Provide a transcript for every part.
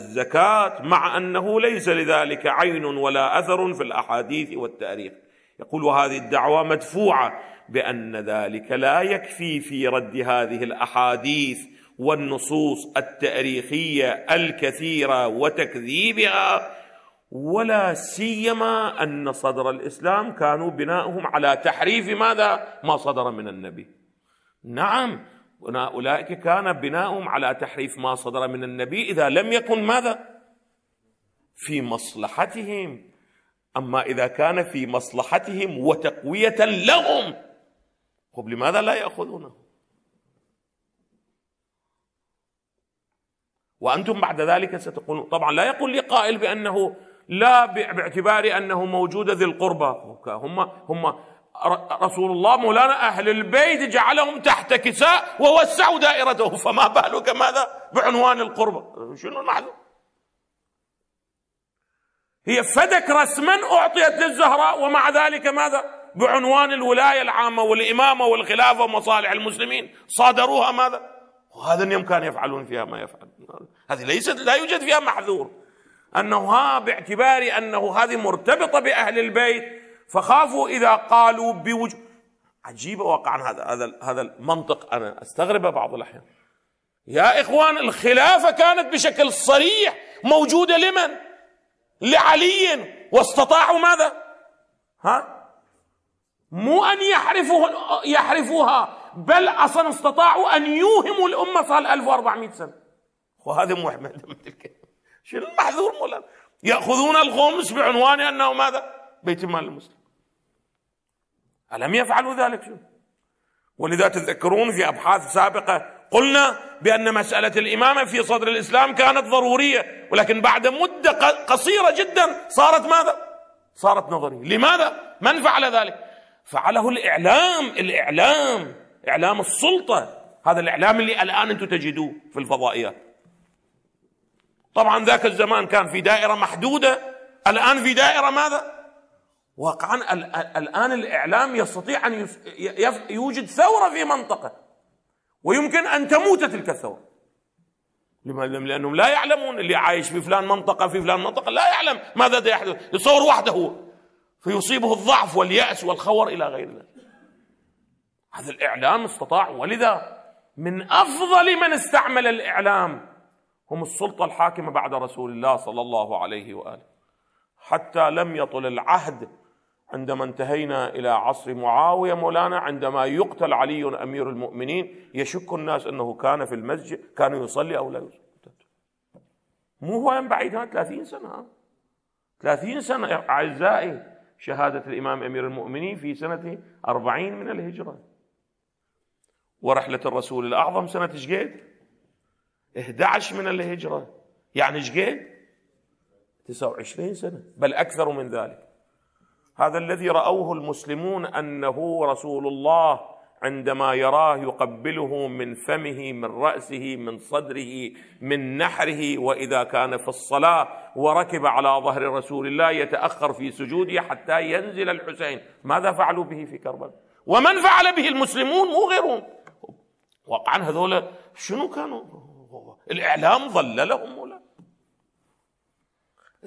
الزكاة مع أنه ليس لذلك عين ولا أثر في الأحاديث والتاريخ يقول وهذه الدعوة مدفوعة بأن ذلك لا يكفي في رد هذه الأحاديث والنصوص التاريخية الكثيرة وتكذيبها ولا سيما أن صدر الإسلام كانوا بناؤهم على تحريف ماذا ما صدر من النبي نعم أولئك كان بناؤهم على تحريف ما صدر من النبي إذا لم يكن ماذا في مصلحتهم أما إذا كان في مصلحتهم وتقوية لهم قبل لماذا لا يأخذونه وأنتم بعد ذلك ستقولون طبعا لا يقول لي قائل بأنه لا باعتبار أنه موجود ذي القربى هم هم رسول الله مولانا أهل البيت جعلهم تحت كساء ووسعوا دائرته فما بالك ماذا بعنوان القربة شنو المعنى هي فدك رسما أعطيت للزهراء ومع ذلك ماذا بعنوان الولاية العامة والإمامة والخلافة ومصالح المسلمين صادروها ماذا وهذا اليوم كانوا يفعلون فيها ما يفعلون هذه ليست لا يوجد فيها محذور أنه ها باعتبار أنه هذه مرتبطة بأهل البيت فخافوا اذا قالوا بوجوه عجيبه واقعا هذا هذا هذا المنطق انا استغرب بعض الاحيان يا اخوان الخلافه كانت بشكل صريح موجوده لمن؟ لعلي واستطاعوا ماذا؟ ها؟ مو ان يحرفوا يحرفوها بل اصلا استطاعوا ان يوهموا الامه صار 1400 سنه وهذا مو من تلك شو المحذور مولانا ياخذون الخمس بعنوان انه ماذا؟ بيت المال المسلم ألم يفعلوا ذلك شو؟ ولذا تذكرون في أبحاث سابقة قلنا بأن مسألة الإمامة في صدر الإسلام كانت ضرورية ولكن بعد مدة قصيرة جدا صارت ماذا؟ صارت نظرية لماذا؟ من فعل ذلك؟ فعله الإعلام الإعلام إعلام السلطة هذا الإعلام اللي الآن أنتم تجدوه في الفضائيات طبعا ذاك الزمان كان في دائرة محدودة الآن في دائرة ماذا؟ واقعا الآن الإعلام يستطيع أن يوجد ثورة في منطقة ويمكن أن تموت تلك الثورة لأنهم لا يعلمون اللي عايش في فلان منطقة في فلان منطقة لا يعلم ماذا يحدث يصور وحده هو فيصيبه الضعف واليأس والخور إلى غير ذلك هذا الإعلام استطاع ولذا من أفضل من استعمل الإعلام هم السلطة الحاكمة بعد رسول الله صلى الله عليه وآله حتى لم يطل العهد عندما انتهينا إلى عصر معاوية مولانا عندما يقتل علي أمير المؤمنين يشك الناس أنه كان في المسجد كان يصلي أو لا يصلي مو هو ينبعد 30 سنة 30 سنة أعزائي شهادة الإمام أمير المؤمنين في سنة 40 من الهجرة ورحلة الرسول الأعظم سنة شقيد 11 من الهجرة يعني شقيد 29 سنة بل أكثر من ذلك هذا الذي راوه المسلمون انه رسول الله عندما يراه يقبله من فمه من راسه من صدره من نحره واذا كان في الصلاه وركب على ظهر رسول الله يتاخر في سجوده حتى ينزل الحسين ماذا فعلوا به في كربلاء ومن فعل به المسلمون مو غيرهم واقعا هذول شنو كانوا الاعلام ظللهم ولا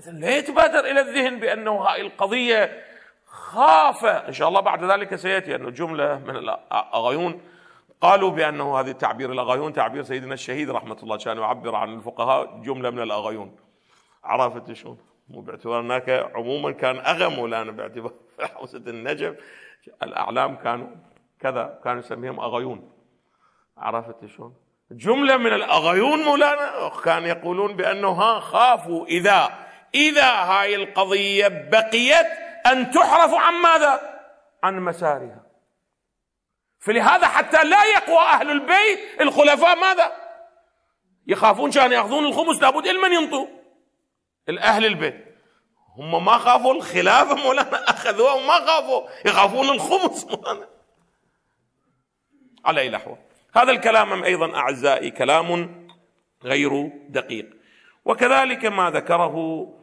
لا يتبادر الى الذهن بانه هاي القضيه خاف إن شاء الله بعد ذلك سيأتي أن جملة من الأغيون قالوا بأنه هذه التعبير الأغيون تعبير سيدنا الشهيد رحمة الله كان يعبر عن الفقهاء جملة من الأغيون عرفت شلون باعتبار هناك عموما كان أغم الآن باعتبار حوسة النجف الأعلام كانوا كذا كانوا يسميهم أغيون عرفت شلون جملة من الأغيون مولانا كان يقولون بأنه ها خافوا إذا إذا هاي القضية بقيت أن تحرف عن ماذا؟ عن مسارها فلهذا حتى لا يقوى أهل البيت الخلفاء ماذا؟ يخافون شان يأخذون الخبز لابد من ينطوا الأهل البيت هم ما خافوا الخلافة مولانا أخذوها وما خافوا يخافون الخمس مولانا على أي لحوة هذا الكلام أيضا أعزائي كلام غير دقيق وكذلك ما ذكره